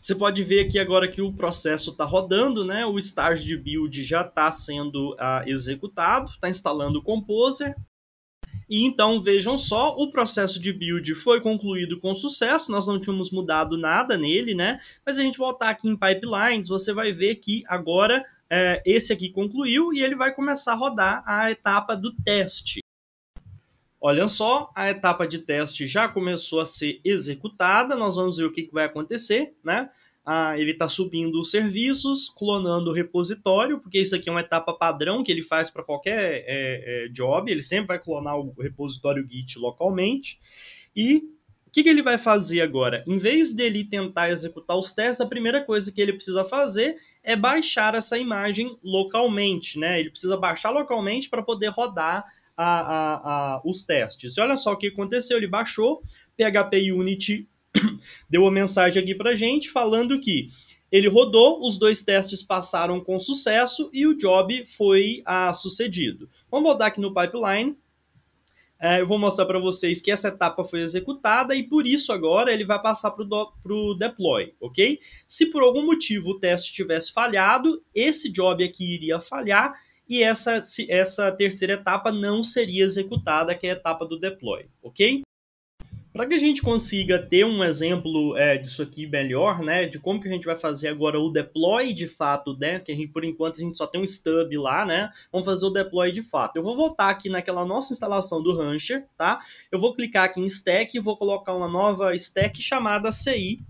Você pode ver aqui agora que o processo está rodando, né? O estágio de build já está sendo ah, executado, está instalando o Composer. E então vejam só, o processo de build foi concluído com sucesso, nós não tínhamos mudado nada nele, né? Mas a gente voltar aqui em pipelines, você vai ver que agora é, esse aqui concluiu e ele vai começar a rodar a etapa do teste. Olha só, a etapa de teste já começou a ser executada, nós vamos ver o que, vai acontecer, né? Ah, ele está subindo os serviços, clonando o repositório, porque isso aqui é uma etapa padrão que ele faz para qualquer é, é, job, ele sempre vai clonar o repositório Git localmente. E o que, que ele vai fazer agora? Em vez dele tentar executar os testes, a primeira coisa que ele precisa fazer é baixar essa imagem localmente, né? Ele precisa baixar localmente para poder rodar a, a, a, os testes. E olha só o que aconteceu, ele baixou PHP Unity, deu uma mensagem aqui para gente falando que ele rodou, os dois testes passaram com sucesso e o job foi a ah, sucedido. Vamos voltar aqui no pipeline. É, eu vou mostrar para vocês que essa etapa foi executada e por isso agora ele vai passar para o deploy, ok? Se por algum motivo o teste tivesse falhado, esse job aqui iria falhar e essa, essa terceira etapa não seria executada, que é a etapa do deploy, ok? Para que a gente consiga ter um exemplo é, disso aqui melhor, né, de como que a gente vai fazer agora o deploy de fato, né, que a gente, por enquanto a gente só tem um stub lá, né, vamos fazer o deploy de fato. Eu vou voltar aqui naquela nossa instalação do Rancher, tá? Eu vou clicar aqui em stack e vou colocar uma nova stack chamada CI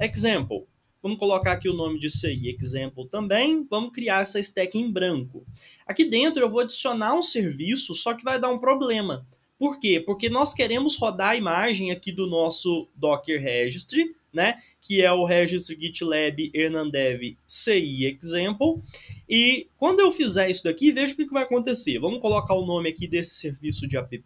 example. Vamos colocar aqui o nome de ci example também. Vamos criar essa stack em branco. Aqui dentro eu vou adicionar um serviço, só que vai dar um problema. Por quê? Porque nós queremos rodar a imagem aqui do nosso Docker Registry, né? Que é o Registry GitLab Hernandev CI Example. E quando eu fizer isso daqui, veja o que vai acontecer. Vamos colocar o nome aqui desse serviço de app.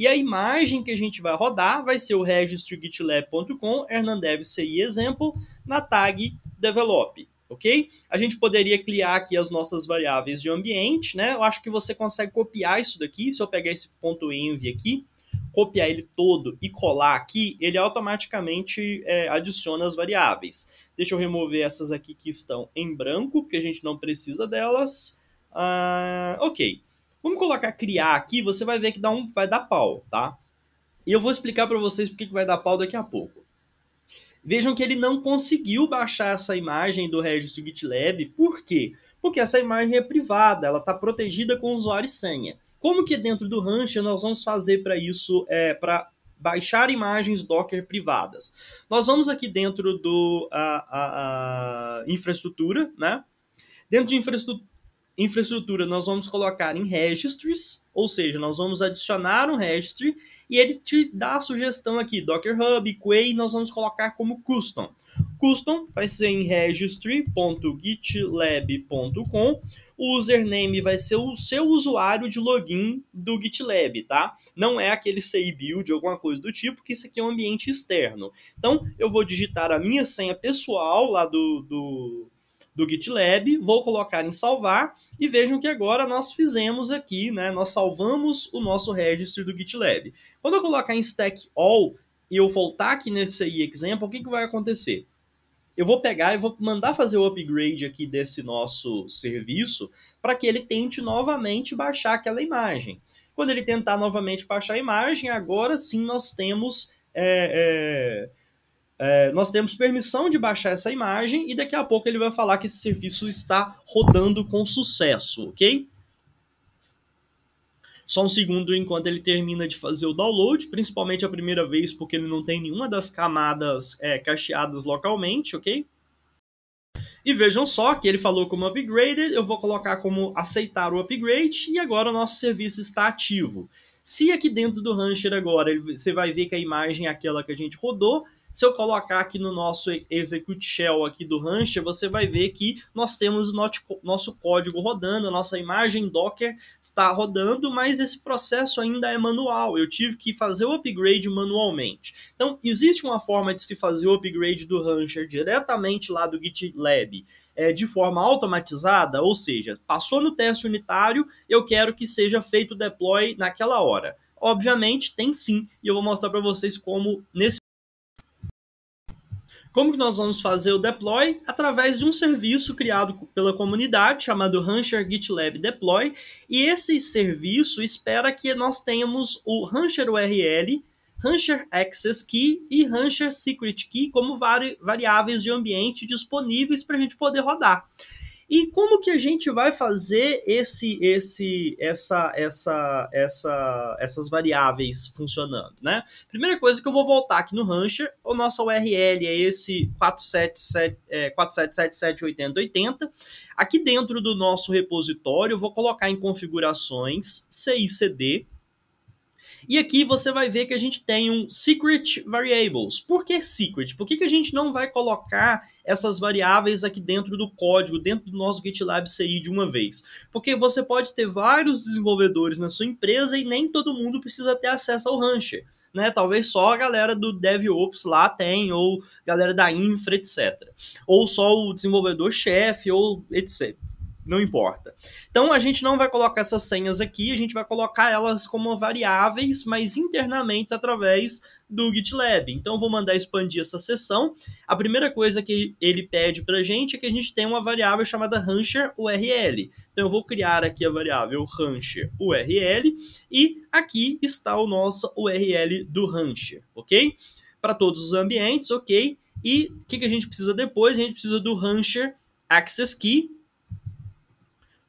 E a imagem que a gente vai rodar vai ser o registro gitlab.com, Hernandeves CI exemplo, na tag develop ok? A gente poderia criar aqui as nossas variáveis de ambiente, né? Eu acho que você consegue copiar isso daqui, se eu pegar esse ponto env aqui, copiar ele todo e colar aqui, ele automaticamente é, adiciona as variáveis. Deixa eu remover essas aqui que estão em branco, porque a gente não precisa delas. Ah, ok. Vamos colocar criar aqui, você vai ver que dá um, vai dar pau, tá? E eu vou explicar para vocês porque que vai dar pau daqui a pouco. Vejam que ele não conseguiu baixar essa imagem do registro GitLab, por quê? Porque essa imagem é privada, ela está protegida com usuário e senha. Como que dentro do Rancher nós vamos fazer para isso, é, para baixar imagens Docker privadas? Nós vamos aqui dentro do a, a, a infraestrutura, né? Dentro de infraestrutura, infraestrutura nós vamos colocar em registries, ou seja, nós vamos adicionar um registry e ele te dá a sugestão aqui, Docker Hub, Quay, nós vamos colocar como custom. Custom vai ser em registry.gitlab.com. O username vai ser o seu usuário de login do GitLab, tá? Não é aquele CI build, alguma coisa do tipo, que isso aqui é um ambiente externo. Então, eu vou digitar a minha senha pessoal lá do, do do GitLab, vou colocar em salvar e vejam que agora nós fizemos aqui, né? Nós salvamos o nosso registro do GitLab. Quando eu colocar em stack all e eu voltar aqui nesse example, o que, que vai acontecer? eu vou pegar e vou mandar fazer o upgrade aqui desse nosso serviço para que ele tente novamente baixar aquela imagem. Quando ele tentar novamente baixar a imagem, agora sim nós temos é, é, é, nós temos permissão de baixar essa imagem e daqui a pouco ele vai falar que esse serviço está rodando com sucesso, ok? Só um segundo enquanto ele termina de fazer o download, principalmente a primeira vez, porque ele não tem nenhuma das camadas é, cacheadas localmente, ok? E vejam só que ele falou como upgraded, eu vou colocar como aceitar o upgrade e agora o nosso serviço está ativo. Se aqui dentro do Rancher agora ele, você vai ver que a imagem é aquela que a gente rodou, se eu colocar aqui no nosso execute shell aqui do Rancher, você vai ver que nós temos o nosso código rodando, a nossa imagem Docker está rodando, mas esse processo ainda é manual. Eu tive que fazer o upgrade manualmente. Então, existe uma forma de se fazer o upgrade do Rancher diretamente lá do GitLab é, de forma automatizada, ou seja, passou no teste unitário, eu quero que seja feito o deploy naquela hora. Obviamente tem sim, e eu vou mostrar para vocês como nesse como que nós vamos fazer o deploy? Através de um serviço criado pela comunidade chamado Rancher GitLab Deploy, e esse serviço espera que nós tenhamos o Rancher URL, Rancher Access Key e Rancher Secret Key como vari variáveis de ambiente disponíveis para a gente poder rodar. E como que a gente vai fazer esse, esse, essa, essa, essa, essas variáveis funcionando, né? Primeira coisa que eu vou voltar aqui no Rancher, o nossa URL é esse 477, é, Aqui dentro do nosso repositório, eu vou colocar em configurações CICD, e aqui você vai ver que a gente tem um secret variables. Por que secret? Por que, que a gente não vai colocar essas variáveis aqui dentro do código, dentro do nosso GitLab CI de uma vez? Porque você pode ter vários desenvolvedores na sua empresa e nem todo mundo precisa ter acesso ao Rancher. Né? Talvez só a galera do DevOps lá tem, ou galera da infra, etc. Ou só o desenvolvedor chefe, ou etc não importa. Então a gente não vai colocar essas senhas aqui, a gente vai colocar elas como variáveis, mas internamente através do GitLab. Então vou mandar expandir essa sessão. A primeira coisa que ele pede para a gente é que a gente tem uma variável chamada rancher URL. Então eu vou criar aqui a variável rancher URL e aqui está o nosso URL do rancher, ok? Para todos os ambientes, ok? E o que, que a gente precisa depois? A gente precisa do rancher access key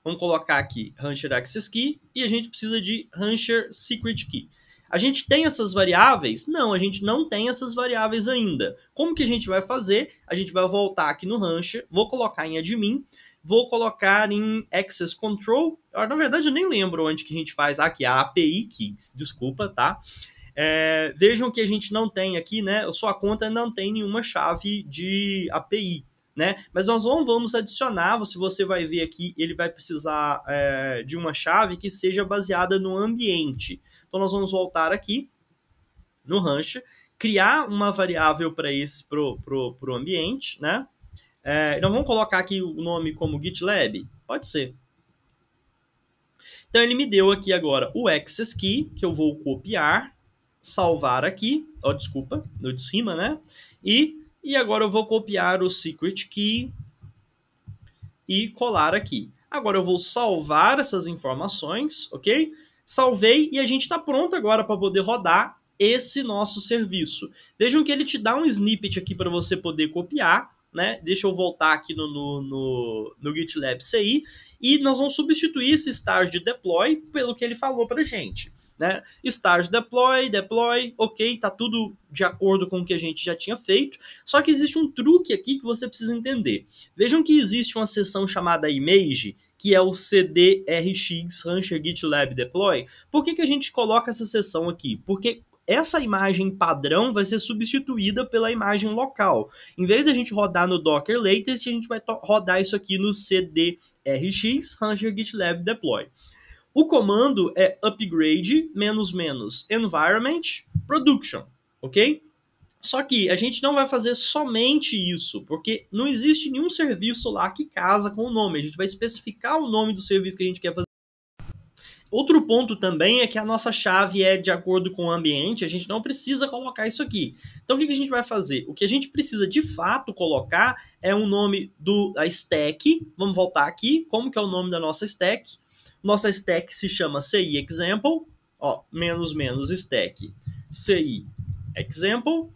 Vamos colocar aqui Rancher Access Key e a gente precisa de Rancher Secret Key. A gente tem essas variáveis? Não, a gente não tem essas variáveis ainda. Como que a gente vai fazer? A gente vai voltar aqui no Rancher, vou colocar em Admin, vou colocar em Access Control. Ah, na verdade, eu nem lembro onde que a gente faz. Aqui, a API Keys, desculpa, tá? É, vejam que a gente não tem aqui, né? Sua conta não tem nenhuma chave de API né? Mas nós não vamos adicionar, Se você vai ver aqui, ele vai precisar é, de uma chave que seja baseada no ambiente. Então nós vamos voltar aqui no rancho, criar uma variável para esse pro, pro, pro ambiente, né? É, nós então, vamos colocar aqui o nome como GitLab? Pode ser. Então ele me deu aqui agora o access key, que eu vou copiar, salvar aqui, ó, desculpa, no de cima, né? E e agora eu vou copiar o secret key e colar aqui. Agora eu vou salvar essas informações, ok? Salvei e a gente está pronto agora para poder rodar esse nosso serviço. Vejam que ele te dá um snippet aqui para você poder copiar, né? Deixa eu voltar aqui no, no, no, no GitLab CI e nós vamos substituir esse estágio de deploy pelo que ele falou para gente. Né? Estágio deploy, deploy, ok, tá tudo de acordo com o que a gente já tinha feito. Só que existe um truque aqui que você precisa entender. Vejam que existe uma seção chamada image, que é o CDRX Rancher GitLab Deploy. Por que, que a gente coloca essa seção aqui? Porque essa imagem padrão vai ser substituída pela imagem local. Em vez da gente rodar no Docker Latest, a gente vai rodar isso aqui no CDRX Rancher GitLab Deploy. O comando é upgrade menos menos environment production, ok? Só que a gente não vai fazer somente isso, porque não existe nenhum serviço lá que casa com o nome. A gente vai especificar o nome do serviço que a gente quer fazer. Outro ponto também é que a nossa chave é de acordo com o ambiente, a gente não precisa colocar isso aqui. Então o que a gente vai fazer? O que a gente precisa de fato colocar é o um nome do, da stack. Vamos voltar aqui, como que é o nome da nossa stack? Nossa stack se chama CI example, ó, menos menos stack CI example.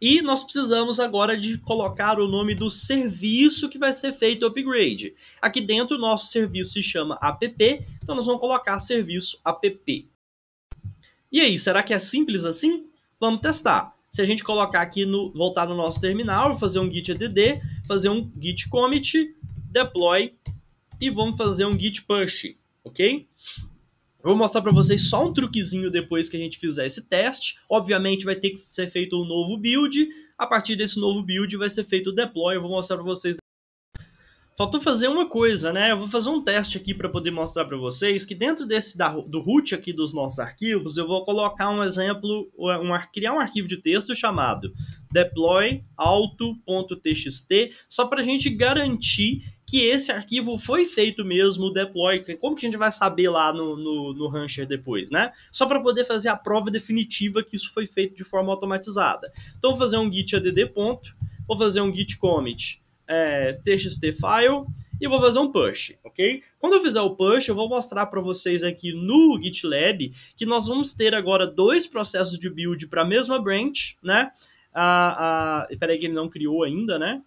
E nós precisamos agora de colocar o nome do serviço que vai ser feito o upgrade. Aqui dentro o nosso serviço se chama app, então nós vamos colocar serviço app. E aí, será que é simples assim? Vamos testar. Se a gente colocar aqui no voltar no nosso terminal, fazer um git add, fazer um git commit, deploy e vamos fazer um git push, ok? Eu vou mostrar para vocês só um truquezinho depois que a gente fizer esse teste. Obviamente vai ter que ser feito um novo build. A partir desse novo build vai ser feito o deploy. Eu vou mostrar para vocês. Faltou fazer uma coisa, né? Eu vou fazer um teste aqui para poder mostrar para vocês que dentro desse da, do root aqui dos nossos arquivos, eu vou colocar um exemplo, um, criar um arquivo de texto chamado deploy auto.txt, só para a gente garantir que esse arquivo foi feito mesmo, o deploy. Como que a gente vai saber lá no, no, no Rancher depois, né? Só para poder fazer a prova definitiva que isso foi feito de forma automatizada. Então vou fazer um git add ponto, vou fazer um git commit é, txt file e vou fazer um push, ok? Quando eu fizer o push, eu vou mostrar para vocês aqui no GitLab que nós vamos ter agora dois processos de build para a mesma branch, né? espera aí peraí que ele não criou ainda, né?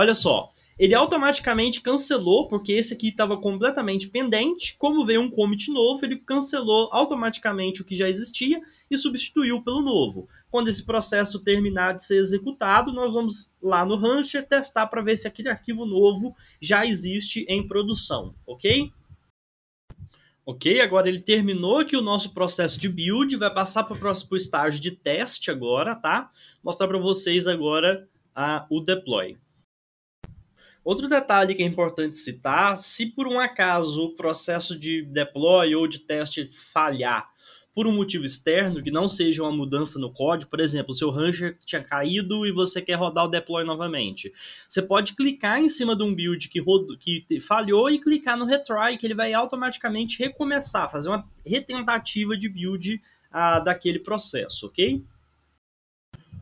Olha só, ele automaticamente cancelou, porque esse aqui estava completamente pendente. Como veio um commit novo, ele cancelou automaticamente o que já existia e substituiu pelo novo. Quando esse processo terminar de ser executado, nós vamos lá no Rancher testar para ver se aquele arquivo novo já existe em produção, ok? Ok, agora ele terminou aqui o nosso processo de build, vai passar para o estágio de teste agora, tá? Mostrar para vocês agora a, ah, o deploy. Outro detalhe que é importante citar: se por um acaso o processo de deploy ou de teste falhar por um motivo externo, que não seja uma mudança no código, por exemplo, o seu Rancher tinha caído e você quer rodar o deploy novamente. Você pode clicar em cima de um build que, que falhou e clicar no retry, que ele vai automaticamente recomeçar, fazer uma retentativa de build ah, daquele processo, ok?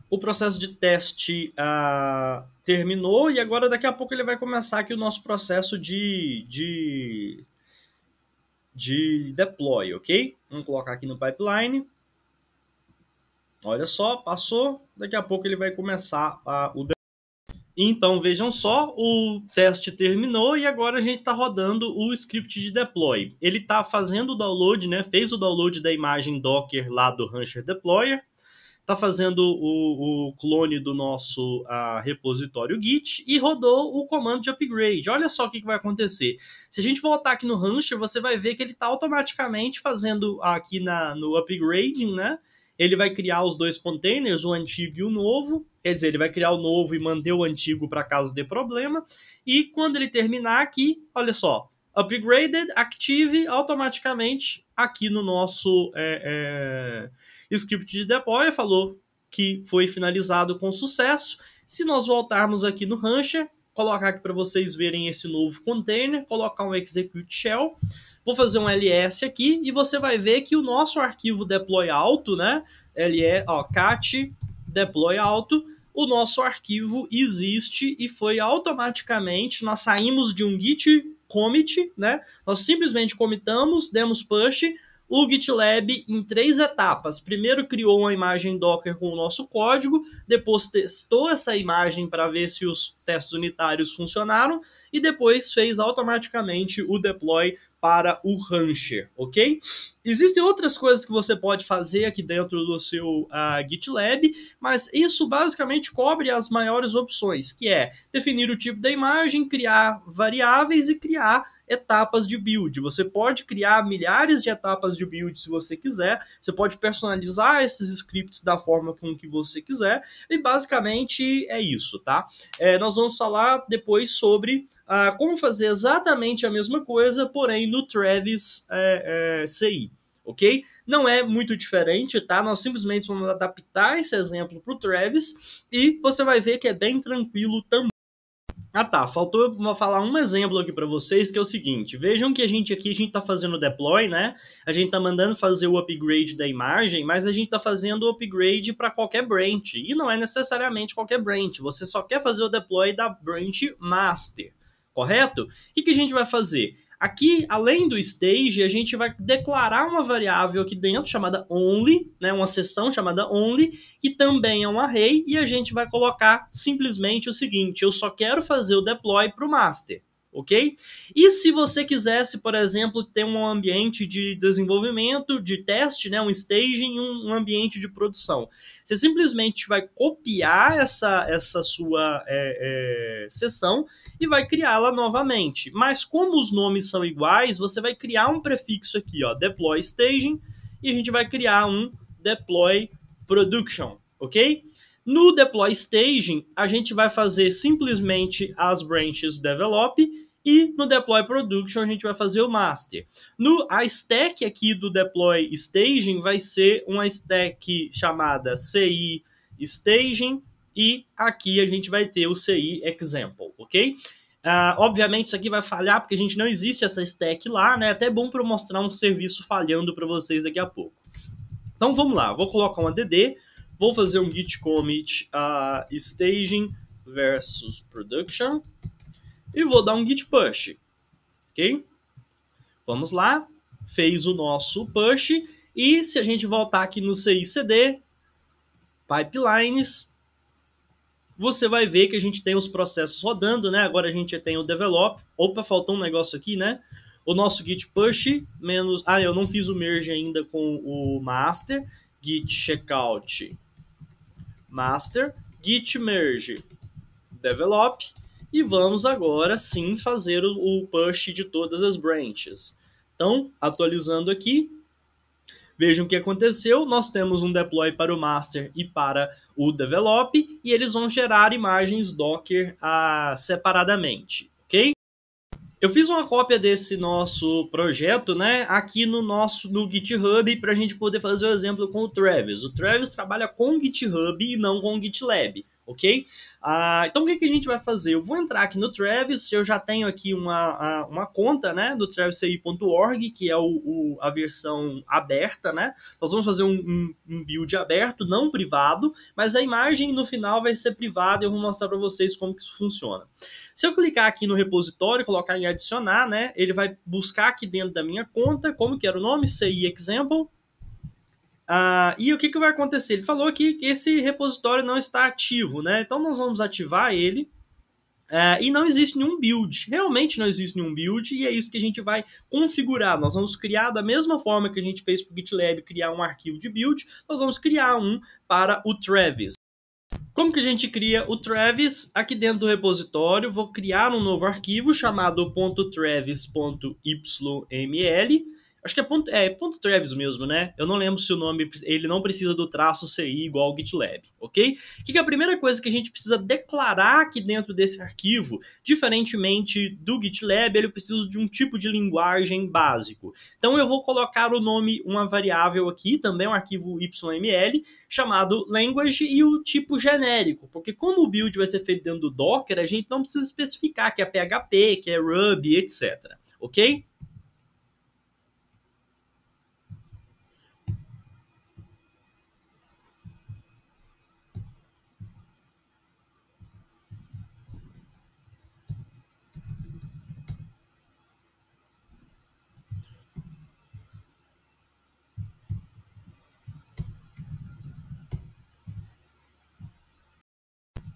o processo de teste ah, terminou e agora daqui a pouco ele vai começar aqui o nosso processo de, de, de deploy, ok? Vamos colocar aqui no pipeline. Olha só, passou. Daqui a pouco ele vai começar o deploy. Então, vejam só, o teste terminou e agora a gente está rodando o script de deploy. Ele está fazendo o download, né? fez o download da imagem Docker lá do Rancher Deployer está fazendo o, o, clone do nosso repositório Git e rodou o comando de upgrade. Olha só o que, que vai acontecer. Se a gente voltar aqui no Rancher, você vai ver que ele está automaticamente fazendo aqui na, no upgrading, né? Ele vai criar os dois containers, o antigo e o novo. Quer dizer, ele vai criar o novo e manter o antigo para caso dê problema. E quando ele terminar aqui, olha só, upgraded, active automaticamente aqui no nosso é, é Script de Deploy falou que foi finalizado com sucesso. Se nós voltarmos aqui no Rancher, colocar aqui para vocês verem esse novo container, colocar um execute shell, vou fazer um ls aqui e você vai ver que o nosso arquivo deploy alto, né? Ele é cat deploy alto, o nosso arquivo existe e foi automaticamente, nós saímos de um git commit, né? Nós simplesmente comitamos, demos push, o GitLab em três etapas. Primeiro criou uma imagem Docker com o nosso código, depois testou essa imagem para ver se os testes unitários funcionaram e depois fez automaticamente o deploy para o Rancher, ok? Existem outras coisas que você pode fazer aqui dentro do seu uh, GitLab, mas isso basicamente cobre as maiores opções, que é definir o tipo da imagem, criar variáveis e criar etapas de build. Você pode criar milhares de etapas de build se você quiser, você pode personalizar esses scripts da forma com que você quiser, e basicamente é isso, tá? É, nós vamos falar depois sobre ah, como fazer exatamente a mesma coisa, porém no Travis é, é, CI ok? Não é muito diferente, tá? Nós simplesmente vamos adaptar esse exemplo para o Travis e você vai ver que é bem tranquilo também. Ah tá, faltou eu falar um exemplo aqui para vocês, que é o seguinte, vejam que a gente aqui, a gente tá fazendo deploy, né? A gente tá mandando fazer o upgrade da imagem, mas a gente tá fazendo o upgrade para qualquer branch, e não é necessariamente qualquer branch, você só quer fazer o deploy da branch master, correto? O que, que a gente vai fazer? Aqui, além do stage, a gente vai declarar uma variável aqui dentro chamada only, né, uma seção chamada only, que também é um array, e a gente vai colocar simplesmente o seguinte, eu só quero fazer o deploy para o master ok? E se você quisesse, por exemplo, ter um ambiente de desenvolvimento, de teste, né, um staging, um, um ambiente de produção, você simplesmente vai copiar essa, essa sua é, é, sessão e vai criá-la novamente. Mas como os nomes são iguais, você vai criar um prefixo aqui, ó, deploy staging, e a gente vai criar um deploy production, ok? No deploy staging, a gente vai fazer simplesmente as branches develop e no deploy production a gente vai fazer o master. No, a stack aqui do deploy staging vai ser uma stack chamada CI staging e aqui a gente vai ter o CI example, ok? Uh, obviamente isso aqui vai falhar porque a gente não existe essa stack lá, né? Até é bom para mostrar um serviço falhando para vocês daqui a pouco. Então vamos lá, vou colocar um add, vou fazer um git commit uh, staging versus production e vou dar um git push. Ok? Vamos lá. Fez o nosso push. E se a gente voltar aqui no CICD, pipelines, você vai ver que a gente tem os processos rodando, né? Agora a gente tem o develop. Opa, faltou um negócio aqui, né? O nosso git push menos... Ah, eu não fiz o merge ainda com o master. Git checkout master. Git merge develop e vamos agora sim fazer o push de todas as branches. Então, atualizando aqui, vejam o que aconteceu. Nós temos um deploy para o master e para o develop, e eles vão gerar imagens Docker ah, separadamente, ok? Eu fiz uma cópia desse nosso projeto, né, aqui no nosso no GitHub para a gente poder fazer o um exemplo com o Travis. O Travis trabalha com GitHub e não com GitLab ok? Ah, então o que, que a gente vai fazer? Eu vou entrar aqui no Travis, eu já tenho aqui uma, uma conta né, do travisci.org, que é o, o, a versão aberta, né? Nós vamos fazer um, um, um, build aberto, não privado, mas a imagem no final vai ser privada e eu vou mostrar para vocês como que isso funciona. Se eu clicar aqui no repositório, colocar em adicionar, né? Ele vai buscar aqui dentro da minha conta, como que era o nome? CI Example, ah, e o que, que vai acontecer? Ele falou que esse repositório não está ativo, né? Então nós vamos ativar ele Uh, e não existe nenhum build, realmente não existe nenhum build, e é isso que a gente vai configurar. Nós vamos criar da mesma forma que a gente fez para o GitLab criar um arquivo de build, nós vamos criar um para o Travis. Como que a gente cria o Travis? Aqui dentro do repositório, vou criar um novo arquivo chamado .travis.yml Acho que é ponto, é ponto Travis mesmo, né? Eu não lembro se o nome. Ele não precisa do traço CI igual ao GitLab, ok? O que, que é a primeira coisa que a gente precisa declarar aqui dentro desse arquivo? Diferentemente do GitLab, ele precisa de um tipo de linguagem básico. Então eu vou colocar o nome, uma variável aqui, também um arquivo YML, chamado language e o tipo genérico. Porque como o build vai ser feito dentro do Docker, a gente não precisa especificar que é PHP, que é Ruby, etc. Ok?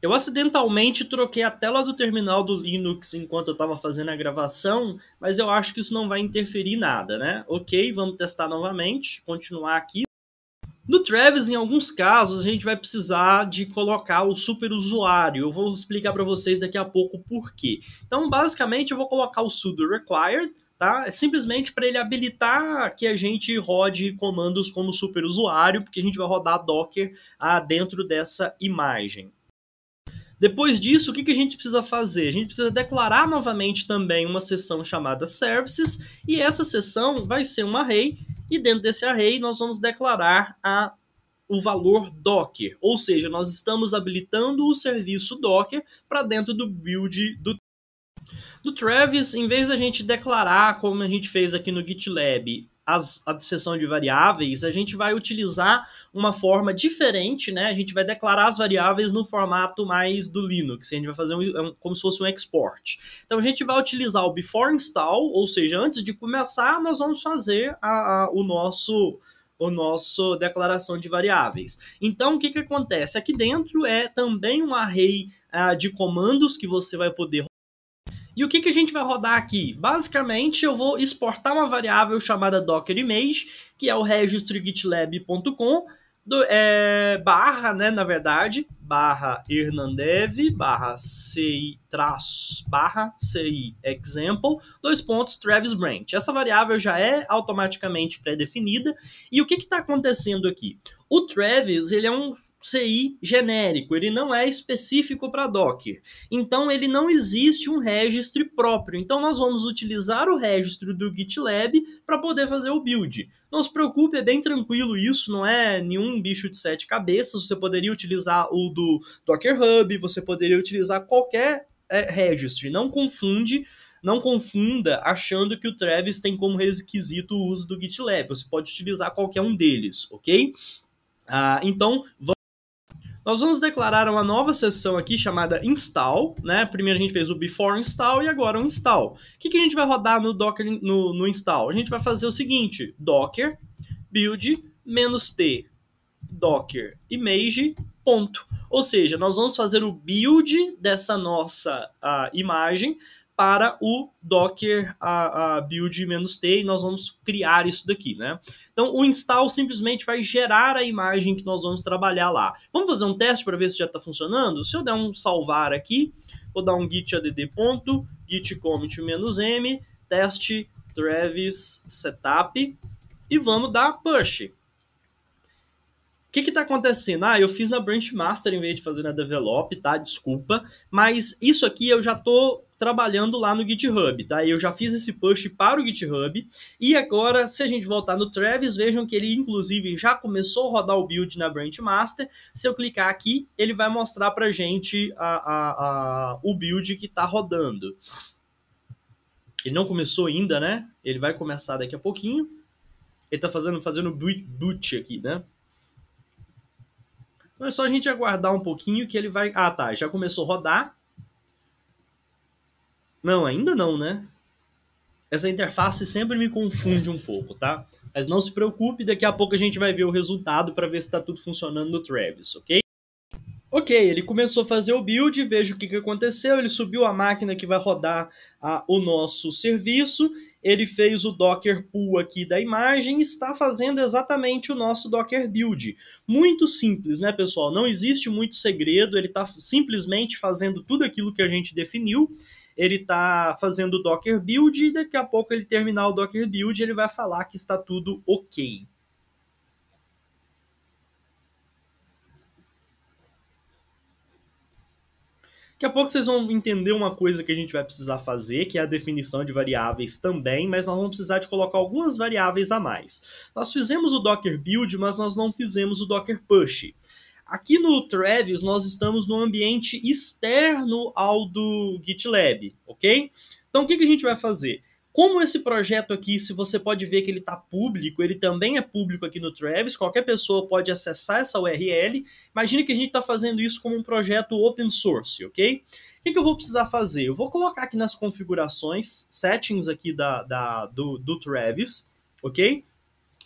Eu acidentalmente troquei a tela do terminal do Linux enquanto eu estava fazendo a gravação, mas eu acho que isso não vai interferir nada, né? Ok, vamos testar novamente, continuar aqui. No Travis, em alguns casos, a gente vai precisar de colocar o superusuário. Eu vou explicar para vocês daqui a pouco por quê. Então, basicamente, eu vou colocar o sudo required, tá? É simplesmente para ele habilitar que a gente rode comandos como superusuário, porque a gente vai rodar Docker ah, dentro dessa imagem. Depois disso, o que, a gente precisa fazer? A gente precisa declarar novamente também uma seção chamada services, e essa seção vai ser um array, e dentro desse array nós vamos declarar a o valor Docker, ou seja, nós estamos habilitando o serviço Docker para dentro do build do do Travis, em vez da gente declarar como a gente fez aqui no GitLab as, a seção de variáveis, a gente vai utilizar uma forma diferente, né? A gente vai declarar as variáveis no formato mais do Linux. A gente vai fazer um, é um, como se fosse um export. Então a gente vai utilizar o before install, ou seja, antes de começar, nós vamos fazer a, a o nosso o nosso declaração de variáveis. Então, o que, que acontece? Aqui dentro é também um array uh, de comandos que você vai poder e o que, que a gente vai rodar aqui? Basicamente, eu vou exportar uma variável chamada Docker Image, que é o registro é, barra, né, na verdade, barra Hernandev, barra CI, traço, barra CI example, dois pontos, Travis Branch. Essa variável já é automaticamente pré-definida. E o que está acontecendo aqui? O Travis, ele é um CI genérico, ele não é específico para Docker. Então ele não existe um registro próprio. Então nós vamos utilizar o registro do GitLab para poder fazer o build. Não se preocupe, é bem tranquilo isso, não é nenhum bicho de sete cabeças. Você poderia utilizar o do Docker Hub, você poderia utilizar qualquer é, Não confunde, não confunda achando que o Travis tem como requisito o uso do GitLab. Você pode utilizar qualquer um deles, ok? Ah, então, vamos nós vamos declarar uma nova sessão aqui chamada install, né? Primeiro a gente fez o before install e agora o install. O que, que a gente vai rodar no docker no, no install? A gente vai fazer o seguinte, docker build -t docker image ponto. Ou seja, nós vamos fazer o build dessa nossa uh, imagem para o docker a, a build-t e nós vamos criar isso daqui, né? Então, o install simplesmente vai gerar a imagem que nós vamos trabalhar lá. Vamos fazer um teste para ver se já está funcionando? Se eu der um salvar aqui, vou dar um git add ponto, git commit m, teste Travis setup e vamos dar push. O que está acontecendo? Ah, eu fiz na branch master em vez de fazer na develop, tá? Desculpa. Mas isso aqui eu já tô trabalhando lá no GitHub, tá? Eu já fiz esse push para o GitHub e agora, se a gente voltar no Travis, vejam que ele inclusive já começou a rodar o build na Branch Master. Se eu clicar aqui, ele vai mostrar para gente a, a, a o build que está rodando. Ele não começou ainda, né? Ele vai começar daqui a pouquinho. Ele está fazendo, fazendo boot aqui, né? Então é só a gente aguardar um pouquinho que ele vai... Ah, tá, já começou a rodar. Não, ainda não, né? Essa interface sempre me confunde um pouco, tá? Mas não se preocupe, daqui a pouco a gente vai ver o resultado para ver se está tudo funcionando no Travis, ok? Ok, ele começou a fazer o build, veja o que, que aconteceu, ele subiu a máquina que vai rodar a, o nosso serviço, ele fez o Docker Pool aqui da imagem e está fazendo exatamente o nosso Docker Build. Muito simples, né, pessoal? Não existe muito segredo, ele está simplesmente fazendo tudo aquilo que a gente definiu ele está fazendo o Docker Build e daqui a pouco ele terminar o Docker Build ele vai falar que está tudo ok. Daqui a pouco vocês vão entender uma coisa que a gente vai precisar fazer, que é a definição de variáveis também, mas nós vamos precisar de colocar algumas variáveis a mais. Nós fizemos o Docker Build, mas nós não fizemos o Docker Push. Aqui no Travis, nós estamos no ambiente externo ao do GitLab, ok? Então, o que, que a gente vai fazer? Como esse projeto aqui, se você pode ver que ele está público, ele também é público aqui no Travis, qualquer pessoa pode acessar essa URL. Imagina que a gente está fazendo isso como um projeto open source, ok? O que, que, eu vou precisar fazer? Eu vou colocar aqui nas configurações, settings aqui da, da do, do Travis, ok?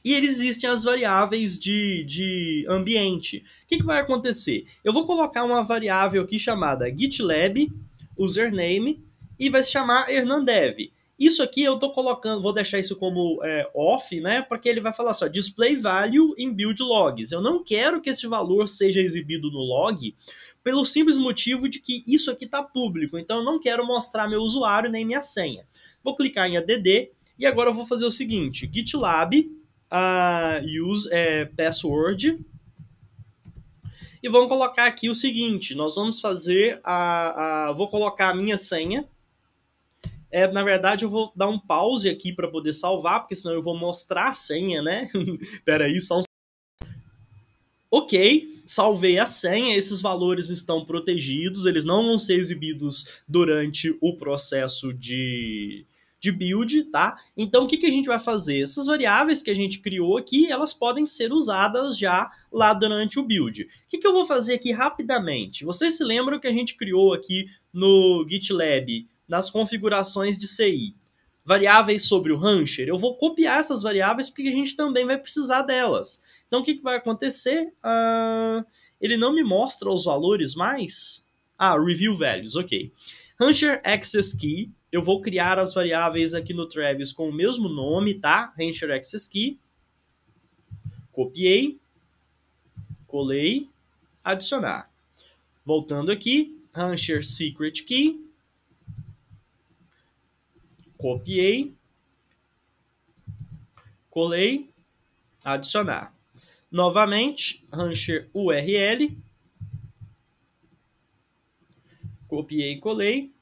e existem as variáveis de, de ambiente. O que, que vai acontecer? Eu vou colocar uma variável aqui chamada GitLab, username, e vai se chamar Hernandev. Isso aqui eu estou colocando, vou deixar isso como é, off, né? Porque ele vai falar só display value em build logs. Eu não quero que esse valor seja exibido no log, pelo simples motivo de que isso aqui está público. Então eu não quero mostrar meu usuário nem minha senha. Vou clicar em add e agora eu vou fazer o seguinte: GitLab a use é, password e vamos colocar aqui o seguinte: nós vamos fazer a, a vou colocar a minha senha. É, na verdade, eu vou dar um pause aqui para poder salvar, porque senão eu vou mostrar a senha, né? Pera aí, só um ok, salvei a senha, esses valores estão protegidos, eles não vão ser exibidos durante o processo de, de build, tá? Então, o que, que a gente vai fazer? Essas variáveis que a gente criou aqui, elas podem ser usadas já lá durante o build. O que, que eu vou fazer aqui rapidamente? Vocês se lembram que a gente criou aqui no GitLab, nas configurações de CI, variáveis sobre o Rancher? Eu vou copiar essas variáveis porque a gente também vai precisar delas. Então, o que, que vai acontecer? Uh, ele não me mostra os valores mais? Ah, Review Values, ok. Rancher Access Key eu vou criar as variáveis aqui no Travis com o mesmo nome, tá? Rancher Access Key. Copiei, colei, adicionar. Voltando aqui, Rancher Secret Key. Copiei, colei, adicionar. Novamente, Rancher URL. Copiei e colei,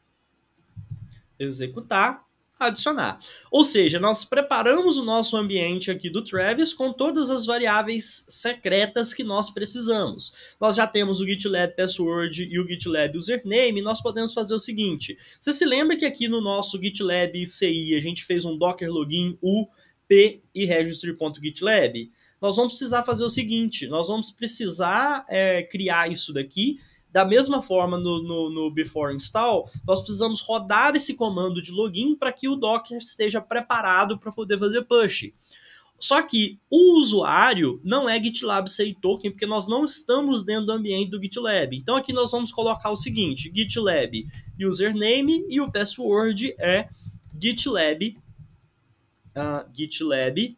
executar, adicionar. Ou seja, nós preparamos o nosso ambiente aqui do Travis com todas as variáveis secretas que nós precisamos. Nós já temos o GitLab Password e o GitLab Username, nós podemos fazer o seguinte. Você se lembra que aqui no nosso GitLab CI a gente fez um Docker Login U, P e Registry.GitLab? Nós vamos precisar fazer o seguinte, nós vamos precisar é, criar isso daqui da mesma forma, no, no, no before install, nós precisamos rodar esse comando de login para que o Docker esteja preparado para poder fazer push. Só que o usuário não é GitLab sem token, porque nós não estamos dentro do ambiente do GitLab. Então aqui nós vamos colocar o seguinte: GitLab username e o password é GitLab uh, GitLab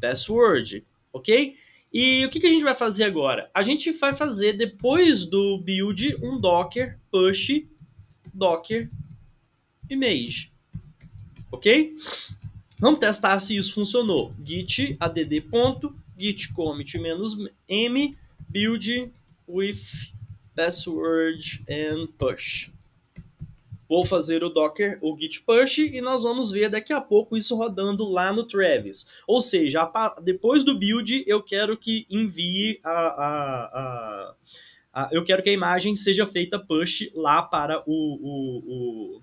password, ok? E o que, que a gente vai fazer agora? A gente vai fazer, depois do build, um docker push docker image. Ok? Vamos testar se isso funcionou. git add ponto, git commit menos m build with password and push. Vou fazer o Docker, o Git push e nós vamos ver daqui a pouco isso rodando lá no Travis. Ou seja, depois do build eu quero que envie a, a, a, a eu quero que a imagem seja feita push lá para o, o,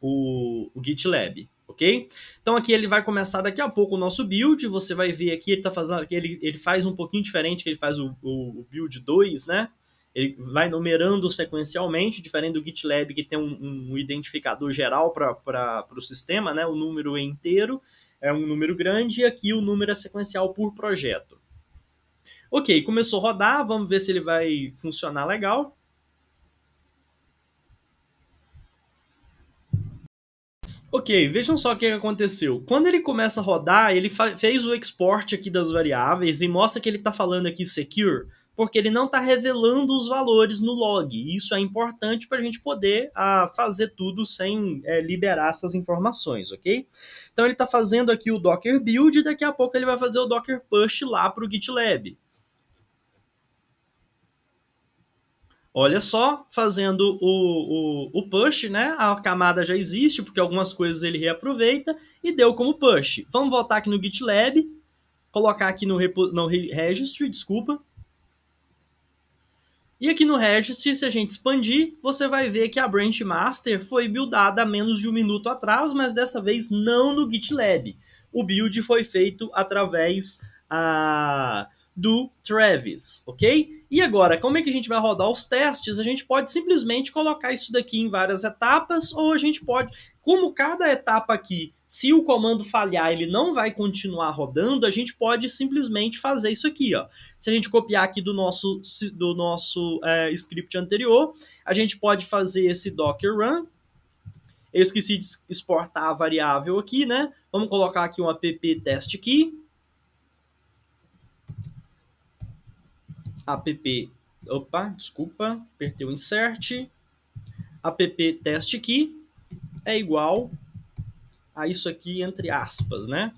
o, o GitLab ok? Então aqui ele vai começar daqui a pouco o nosso build, você vai ver aqui, ele, tá fazendo, ele, ele faz um pouquinho diferente, que ele faz o, o, o build 2, né? ele vai numerando sequencialmente, diferente do GitLab que tem um, um identificador geral para o sistema, né? o número inteiro é um número grande e aqui o número é sequencial por projeto. Ok, começou a rodar, vamos ver se ele vai funcionar legal. Ok, vejam só o que aconteceu. Quando ele começa a rodar, ele fez o export aqui das variáveis e mostra que ele está falando aqui secure, porque ele não está revelando os valores no log. E isso é importante para a gente poder a, ah, fazer tudo sem é, liberar essas informações, ok? Então ele está fazendo aqui o Docker Build e daqui a pouco ele vai fazer o Docker Push lá para o GitLab. Olha só, fazendo o, o, o, push, né? A camada já existe, porque algumas coisas ele reaproveita e deu como push. Vamos voltar aqui no GitLab, colocar aqui no, no registry, desculpa, e aqui no Registry, se a gente expandir, você vai ver que a branch master foi buildada há menos de um minuto atrás, mas dessa vez não no GitLab. O build foi feito através ah, do Travis, ok? E agora, como é que a gente vai rodar os testes? A gente pode simplesmente colocar isso daqui em várias etapas, ou a gente pode, como cada etapa aqui, se o comando falhar, ele não vai continuar rodando, a gente pode simplesmente fazer isso aqui, ó. Se a gente copiar aqui do nosso, do nosso é, script anterior, a gente pode fazer esse docker run. Eu esqueci de exportar a variável aqui, né? Vamos colocar aqui um app test key. app, opa, desculpa, apertei o insert, app test key é igual a isso aqui entre aspas, né?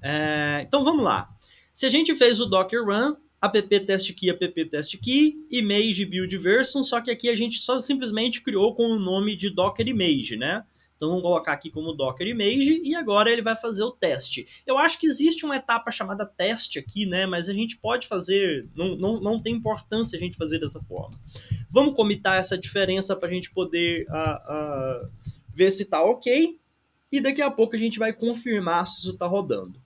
É, então vamos lá. Se a gente fez o docker run, app test key, app test key, image build version, só que aqui a gente só simplesmente criou com o nome de Docker image, né? Então vamos colocar aqui como Docker Image e agora ele vai fazer o teste. Eu acho que existe uma etapa chamada teste aqui, né? Mas a gente pode fazer, não, não, não tem importância a gente fazer dessa forma. Vamos comitar essa diferença para a gente poder uh, uh, ver se está ok. E daqui a pouco a gente vai confirmar se isso está rodando.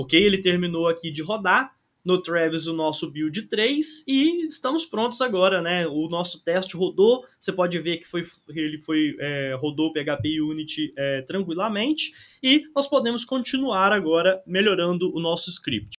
Ok, ele terminou aqui de rodar no Travis o nosso build 3 e estamos prontos agora, né? O nosso teste rodou, você pode ver que foi, ele foi é, rodou o PHP Unity é, tranquilamente e nós podemos continuar agora melhorando o nosso script.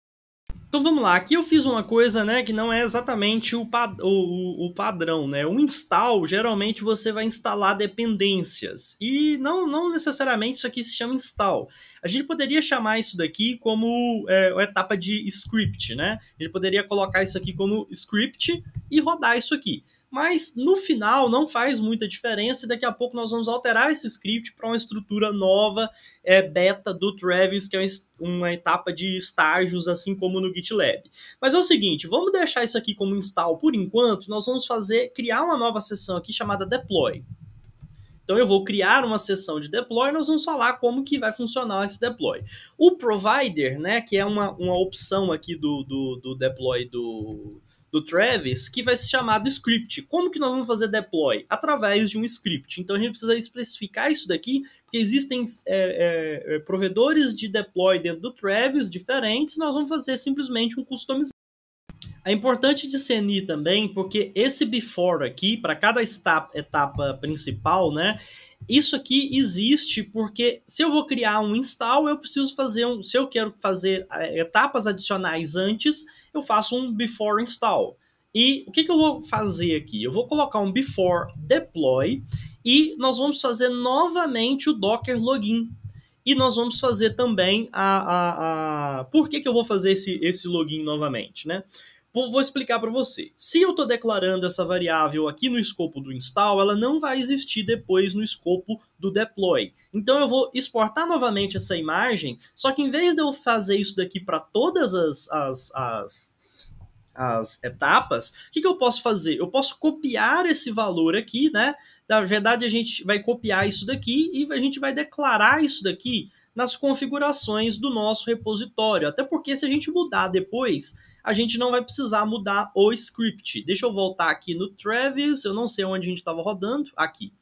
Então vamos lá, aqui eu fiz uma coisa né, que não é exatamente o, pad o, o, padrão. Né? O install, geralmente você vai instalar dependências. E não, não necessariamente isso aqui se chama install. A gente poderia chamar isso daqui como é, a etapa de script. Né? A gente poderia colocar isso aqui como script e rodar isso aqui mas no final não faz muita diferença e daqui a pouco nós vamos alterar esse script para uma estrutura nova, é, beta do Travis, que é uma etapa de estágios, assim como no GitLab. Mas é o seguinte, vamos deixar isso aqui como install por enquanto, nós vamos fazer criar uma nova sessão aqui chamada deploy. Então eu vou criar uma sessão de deploy e nós vamos falar como que vai funcionar esse deploy. O provider, né, que é uma, uma opção aqui do, do, do deploy do, do Travis, que vai se chamar de script. Como que nós vamos fazer deploy? Através de um script. Então a gente precisa especificar isso daqui, porque existem é, é, é provedores de deploy dentro do Travis diferentes, nós vamos fazer simplesmente um customizado. É importante discernir também, porque esse before aqui, para cada etapa, etapa principal, né? Isso aqui existe porque se eu vou criar um install, eu preciso fazer um. Se eu quero fazer é, etapas adicionais antes, eu faço um before install. E o que, que eu vou fazer aqui? Eu vou colocar um before deploy e nós vamos fazer novamente o docker login. E nós vamos fazer também a... a, a... Por que, que eu vou fazer esse, esse login novamente, né? Vou explicar para você. Se eu estou declarando essa variável aqui no escopo do install, ela não vai existir depois no escopo do deploy. Então eu vou exportar novamente essa imagem, só que em vez de eu fazer isso daqui para todas as, as, as as etapas, o que, que, eu posso fazer? Eu posso copiar esse valor aqui, né? Na verdade, a gente vai copiar isso daqui e a gente vai declarar isso daqui nas configurações do nosso repositório. Até porque se a gente mudar depois, a gente não vai precisar mudar o script. Deixa eu voltar aqui no Travis, eu não sei onde a gente estava rodando, aqui.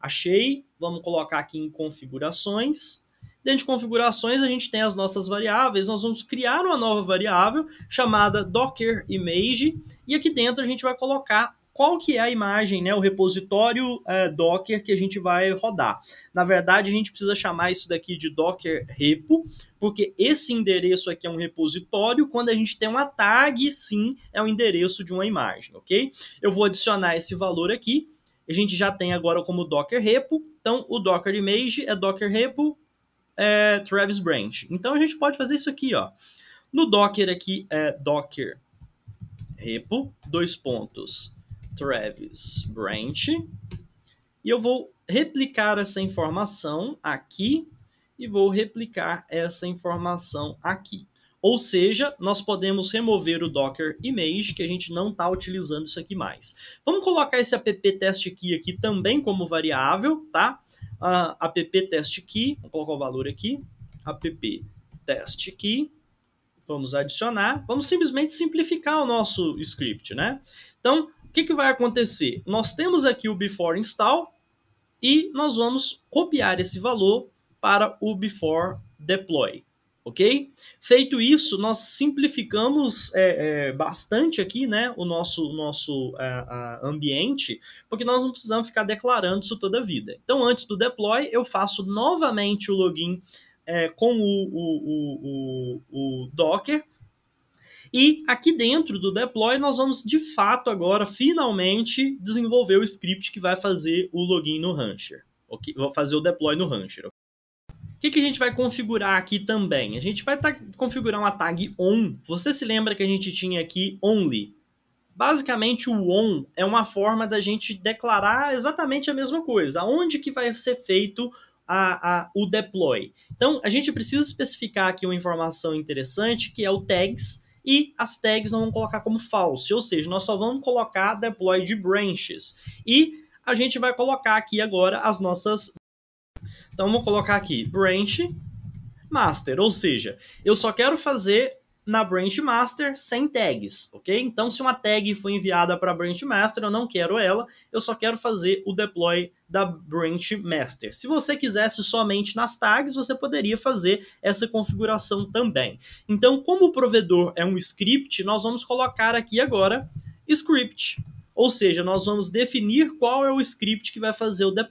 Achei, vamos colocar aqui em configurações. Dentro de configurações, a gente tem as nossas variáveis. Nós vamos criar uma nova variável chamada Docker Image. E aqui dentro a gente vai colocar qual que é a imagem, né, o repositório é, Docker que a gente vai rodar. Na verdade, a gente precisa chamar isso daqui de Docker Repo, porque esse endereço aqui é um repositório, quando a gente tem uma tag, sim, é o endereço de uma imagem, ok? Eu vou adicionar esse valor aqui, a gente já tem agora como Docker Repo, então o Docker Image é Docker Repo é, Travis Branch. Então a gente pode fazer isso aqui, ó. No Docker aqui é Docker Repo, dois pontos, Travis Branch. E eu vou replicar essa informação aqui e vou replicar essa informação aqui. Ou seja, nós podemos remover o Docker Image, que a gente não está utilizando isso aqui mais. Vamos colocar esse app key aqui também como variável, tá? Uh, key, vou colocar o valor aqui, App test key, vamos adicionar, vamos simplesmente simplificar o nosso script, né? Então, o que, que vai acontecer? Nós temos aqui o before install e nós vamos copiar esse valor para o before deploy ok? Feito isso, nós simplificamos é, é, bastante aqui, né, o nosso, nosso é, a ambiente, porque nós não precisamos ficar declarando isso toda a vida. Então, antes do deploy, eu faço novamente o login é, com o, o, o, o Docker e aqui dentro do deploy nós vamos de fato agora finalmente desenvolver o script que vai fazer o login no Rancher, Vou fazer o deploy no Rancher. O que, que a gente vai configurar aqui também? A gente vai tá, configurar uma tag on. Você se lembra que a gente tinha aqui only? Basicamente o on é uma forma da gente declarar exatamente a mesma coisa. Aonde que vai ser feito a, a, o deploy. Então, a gente precisa especificar aqui uma informação interessante, que é o tags, e as tags não vão colocar como false, ou seja, nós só vamos colocar deploy de branches. E a gente vai colocar aqui agora as nossas... Então, vou colocar aqui branch master, ou seja, eu só quero fazer na branch master sem tags, ok? Então, se uma tag foi enviada para a branch master, eu não quero ela, eu só quero fazer o deploy da branch master. Se você quisesse somente nas tags, você poderia fazer essa configuração também. Então, como o provedor é um script, nós vamos colocar aqui agora script, ou seja, nós vamos definir qual é o script que vai fazer o deploy.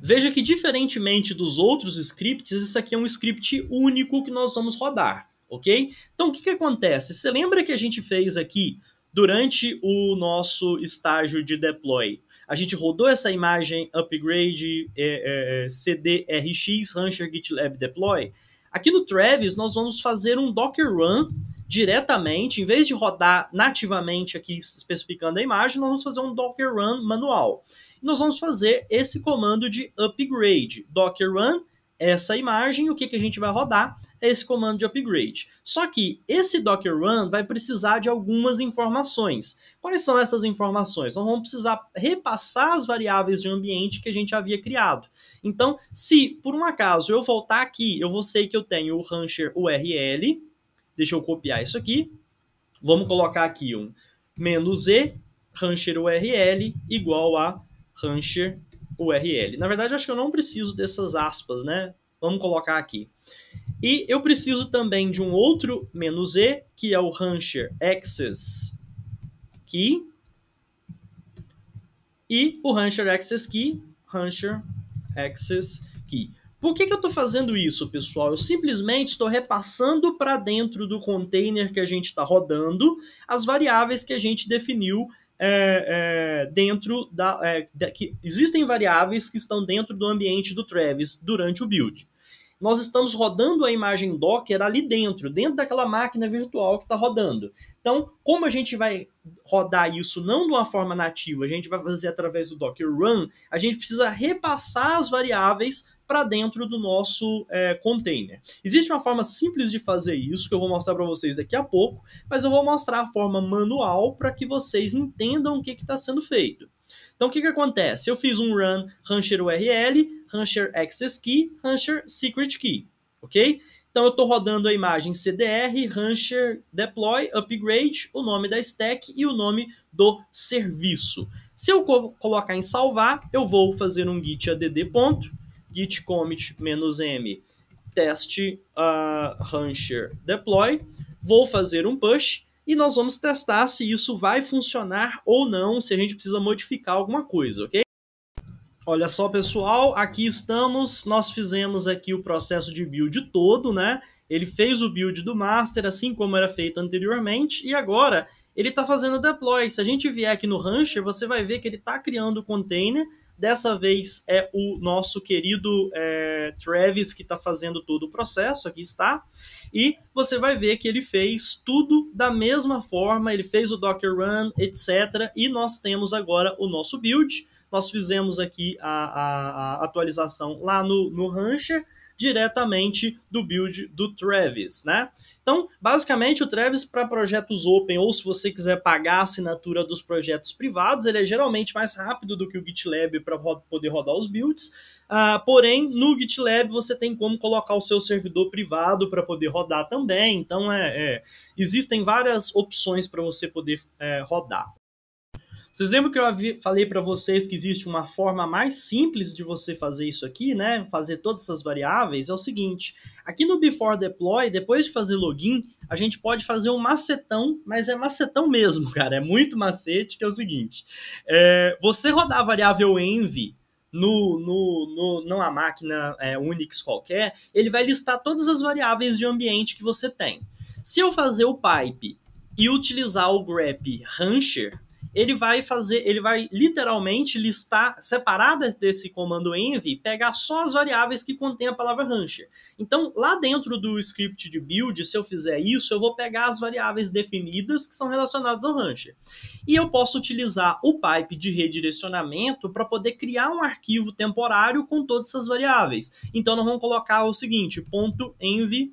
Veja que, diferentemente dos outros scripts, esse aqui é um script único que nós vamos rodar ok? Então, o que, que acontece? Você lembra que a gente fez aqui durante o nosso estágio de deploy? A gente rodou essa imagem upgrade é, é, é CDRX Rancher GitLab Deploy. Aqui no Travis, nós vamos fazer um Docker Run diretamente, em vez de rodar nativamente aqui especificando a imagem, nós vamos fazer um Docker Run manual. nós vamos fazer esse comando de upgrade, Docker Run, essa imagem, o que, que a gente vai rodar? é esse comando de upgrade. Só que esse Docker Run vai precisar de algumas informações. Quais são essas informações? Nós vamos precisar repassar as variáveis de ambiente que a gente havia criado. Então, se por um acaso eu voltar aqui, eu vou sei que eu tenho o rancher URL, deixa eu copiar isso aqui, vamos colocar aqui um menos e rancher URL igual a rancher URL. Na verdade, acho que eu não preciso dessas aspas, né? Vamos colocar aqui. E eu preciso também de um outro menu Z, que é o Rancher Access Key. E o Rancher Access Key, Rancher Access Key. Por que, que eu estou fazendo isso, pessoal? Eu simplesmente estou repassando para dentro do container que a gente está rodando as variáveis que a gente definiu é, é, dentro da, é, da. que existem variáveis que estão dentro do ambiente do Travis durante o build nós estamos rodando a imagem Docker ali dentro, dentro daquela máquina virtual que está rodando. Então, como a gente vai rodar isso não de uma forma nativa, a gente vai fazer através do Docker Run, a gente precisa repassar as variáveis para dentro do nosso é, container. Existe uma forma simples de fazer isso que eu vou mostrar para vocês daqui a pouco, mas eu vou mostrar a forma manual para que vocês entendam o que está sendo feito. Então o que, que acontece? Eu fiz um run rancher URL, rancher access key, rancher secret key, ok? Então eu estou rodando a imagem CDR, rancher deploy, upgrade, o nome da stack e o nome do serviço. Se eu colocar em salvar, eu vou fazer um git add ponto, git commit m teste uh, rancher deploy, vou fazer um push e nós vamos testar se isso vai funcionar ou não, se a gente precisa modificar alguma coisa, ok? Olha só, pessoal, aqui estamos, nós fizemos aqui o processo de build todo, né? Ele fez o build do master, assim como era feito anteriormente, e agora ele está fazendo deploy. Se a gente vier aqui no Rancher, você vai ver que ele está criando o container Dessa vez é o nosso querido é, Travis que está fazendo todo o processo, aqui está. E você vai ver que ele fez tudo da mesma forma, ele fez o Docker Run, etc. E nós temos agora o nosso build. Nós fizemos aqui a, a, a atualização lá no, no Rancher diretamente do build do Travis, né? Então, basicamente, o Travis para projetos open, ou se você quiser pagar a assinatura dos projetos privados, ele é geralmente mais rápido do que o GitLab para poder rodar os builds. Uh, porém, no GitLab você tem como colocar o seu servidor privado para poder rodar também. Então, é, é existem várias opções para você poder é, rodar. Vocês lembram que eu falei para vocês que existe uma forma mais simples de você fazer isso aqui, né? Fazer todas essas variáveis? É o seguinte, aqui no Before Deploy, depois de fazer login, a gente pode fazer um macetão, mas é macetão mesmo, cara. É muito macete, que é o seguinte. É, você rodar a variável env no, no, no, numa máquina é, Unix qualquer, ele vai listar todas as variáveis de ambiente que você tem. Se eu fazer o pipe e utilizar o grep rancher, ele vai fazer, ele vai literalmente listar, separada desse comando env, pegar só as variáveis que contém a palavra rancher. Então, lá dentro do script de build, se eu fizer isso, eu vou pegar as variáveis definidas que são relacionadas ao rancher. E eu posso utilizar o pipe de redirecionamento para poder criar um arquivo temporário com todas essas variáveis. Então, nós vamos colocar o seguinte, ponto env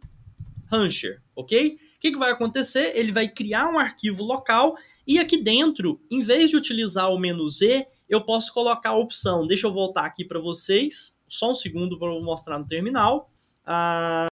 rancher, ok? O que, que vai acontecer? Ele vai criar um arquivo local e aqui dentro, em vez de utilizar o menu Z, eu posso colocar a opção. Deixa eu voltar aqui para vocês, só um segundo para eu mostrar no terminal. Ah,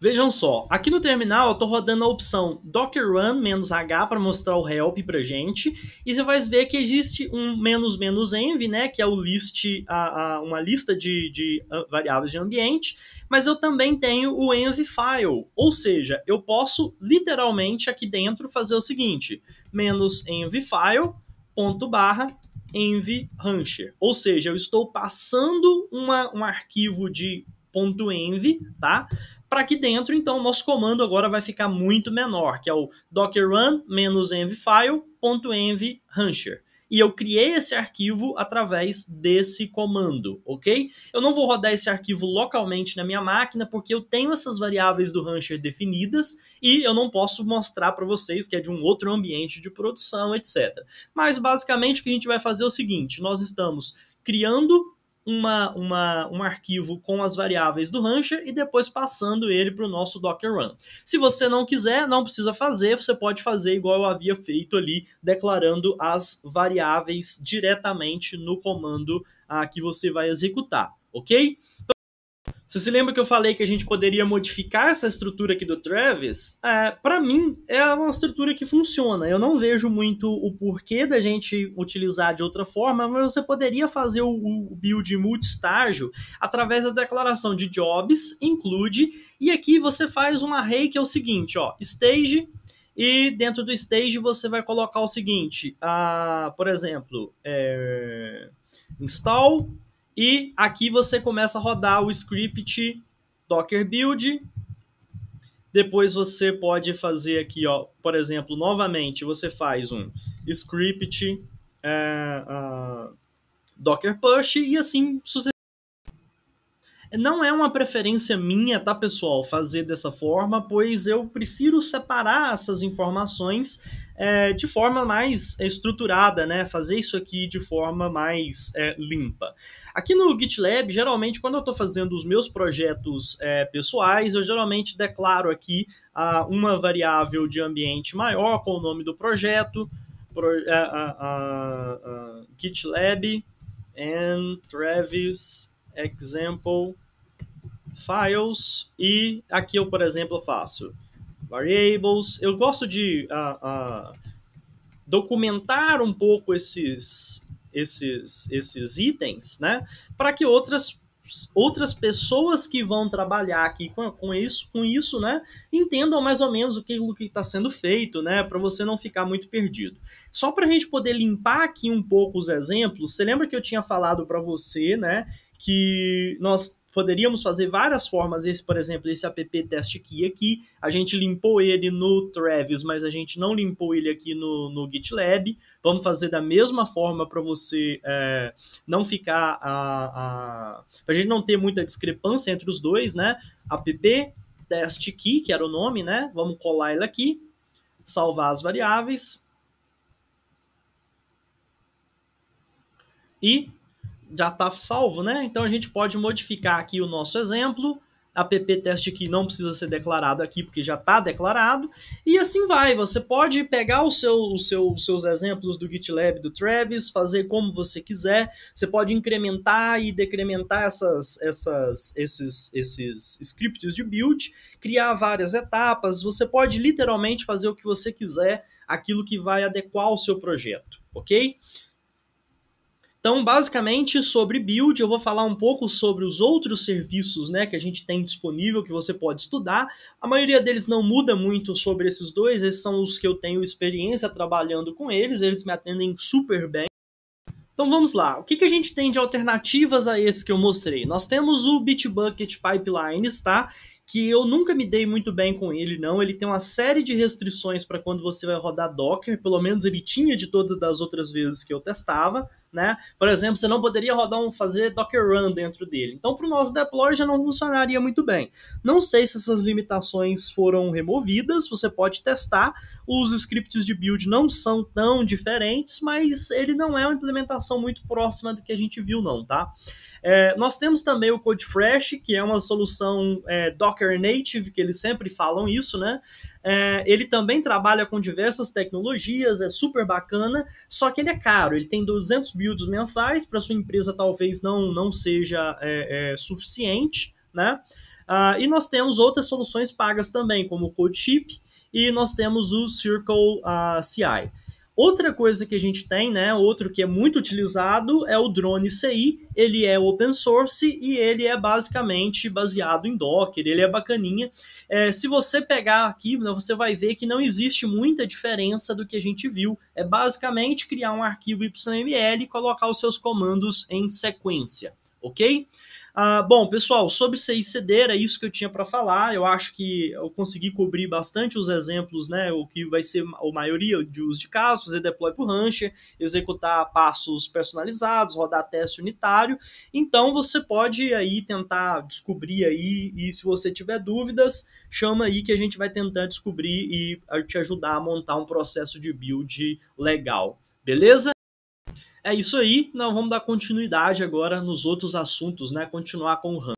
Vejam só, aqui no terminal eu estou rodando a opção docker run "-h", para mostrar o help para gente, e você vai ver que existe um "-env", né, que é o list, a, a, uma lista de, de ah, variáveis de ambiente, mas eu também tenho o env file, ou seja, eu posso literalmente aqui dentro fazer o seguinte, "-env file", ponto barra, env rancher, ou seja, eu estou passando uma, um arquivo de ponto .env, tá? para aqui dentro, então o nosso comando agora vai ficar muito menor, que é o docker run -envfile.env rancher. E eu criei esse arquivo através desse comando, ok? Eu não vou rodar esse arquivo localmente na minha máquina, porque eu tenho essas variáveis do rancher definidas e eu não posso mostrar para vocês que é de um outro ambiente de produção, etc. Mas basicamente o que a gente vai fazer é o seguinte, nós estamos criando uma, uma, um arquivo com as variáveis do Rancher e depois passando ele para o nosso Docker Run. Se você não quiser, não precisa fazer, você pode fazer igual eu havia feito ali, declarando as variáveis diretamente no comando ah, que você vai executar, ok? Você se lembra que eu falei que a gente poderia modificar essa estrutura aqui do Travis? É, para mim, é uma estrutura que funciona. Eu não vejo muito o porquê da gente utilizar de outra forma, mas você poderia fazer o, build multi-estágio através da declaração de jobs, include, e aqui você faz um array que é o seguinte, ó, stage, e dentro do stage você vai colocar o seguinte, a, ah, por exemplo, é, install e aqui você começa a rodar o script Docker Build. Depois você pode fazer aqui, ó, por exemplo, novamente você faz um script é, uh, Docker Push e assim sucessivamente. Não é uma preferência minha, tá, pessoal, fazer dessa forma, pois eu prefiro separar essas informações é, de forma mais estruturada, né? Fazer isso aqui de forma mais é, limpa. Aqui no GitLab, geralmente, quando eu estou fazendo os meus projetos é, pessoais, eu geralmente declaro aqui a uma variável de ambiente maior com o nome do projeto, pro, é, GitLab and Travis example, files, e aqui eu, por exemplo, faço variables. Eu gosto de uh, uh, documentar um pouco esses, esses, esses itens, né? Para que outras outras pessoas que vão trabalhar aqui com, com isso, com isso, né, entendam mais ou menos o que está sendo feito, né, para você não ficar muito perdido. Só para a gente poder limpar aqui um pouco os exemplos, você lembra que eu tinha falado para você, né, que nós poderíamos fazer várias formas. Esse, por exemplo, esse app test key aqui, a gente limpou ele no Travis, mas a gente não limpou ele aqui no, no GitLab. Vamos fazer da mesma forma para você é, não ficar a, a para a gente não ter muita discrepância entre os dois, né? App test key, que era o nome, né? Vamos colar ele aqui, salvar as variáveis. E já está salvo, né? Então a gente pode modificar aqui o nosso exemplo. App teste aqui não precisa ser declarado aqui porque já está declarado. E assim vai. Você pode pegar o seu, o seu, os seus exemplos do GitLab do Travis, fazer como você quiser. Você pode incrementar e decrementar essas, essas, esses, esses scripts de build, criar várias etapas. Você pode literalmente fazer o que você quiser, aquilo que vai adequar o seu projeto, ok? Então, basicamente, sobre build, eu vou falar um pouco sobre os outros serviços né, que a gente tem disponível, que você pode estudar. A maioria deles não muda muito sobre esses dois, esses são os que eu tenho experiência trabalhando com eles, eles me atendem super bem. Então vamos lá, o que, que a gente tem de alternativas a esse que eu mostrei? Nós temos o Bitbucket Pipelines, tá? Que eu nunca me dei muito bem com ele, não. Ele tem uma série de restrições para quando você vai rodar Docker, pelo menos ele tinha de todas as outras vezes que eu testava né? Por exemplo, você não poderia rodar um fazer Docker Run dentro dele. Então, para o nosso deploy já não funcionaria muito bem. Não sei se essas limitações foram removidas, você pode testar. Os scripts de build não são tão diferentes, mas ele não é uma implementação muito próxima do que a gente viu, não, tá? É, nós temos também o CodeFresh, que é uma solução é, Docker Native, que eles sempre falam isso, né? É, ele também trabalha com diversas tecnologias, é super bacana, só que ele é caro. Ele tem 200 builds mensais, para sua empresa talvez não, não seja é, é, suficiente, né? Ah, e nós temos outras soluções pagas também, como o CodeShip e nós temos o Circle uh, ah, CI. Outra coisa que a gente tem, né, outro que é muito utilizado é o drone CI, ele é open source e ele é basicamente baseado em Docker, ele é bacaninha. É, se você pegar aqui, né, você vai ver que não existe muita diferença do que a gente viu. É basicamente criar um arquivo YML e colocar os seus comandos em sequência, ok? Ah, bom, pessoal, sobre CI ceder, é isso que eu tinha para falar. Eu acho que eu consegui cobrir bastante os exemplos, né? O que vai ser a maioria de uso de casos, fazer deploy para o Rancher, executar passos personalizados, rodar teste unitário. Então você pode aí tentar descobrir aí, e se você tiver dúvidas, chama aí que a gente vai tentar descobrir e te ajudar a montar um processo de build legal. Beleza? É isso aí, nós vamos dar continuidade agora nos outros assuntos, né? Continuar com o RAM.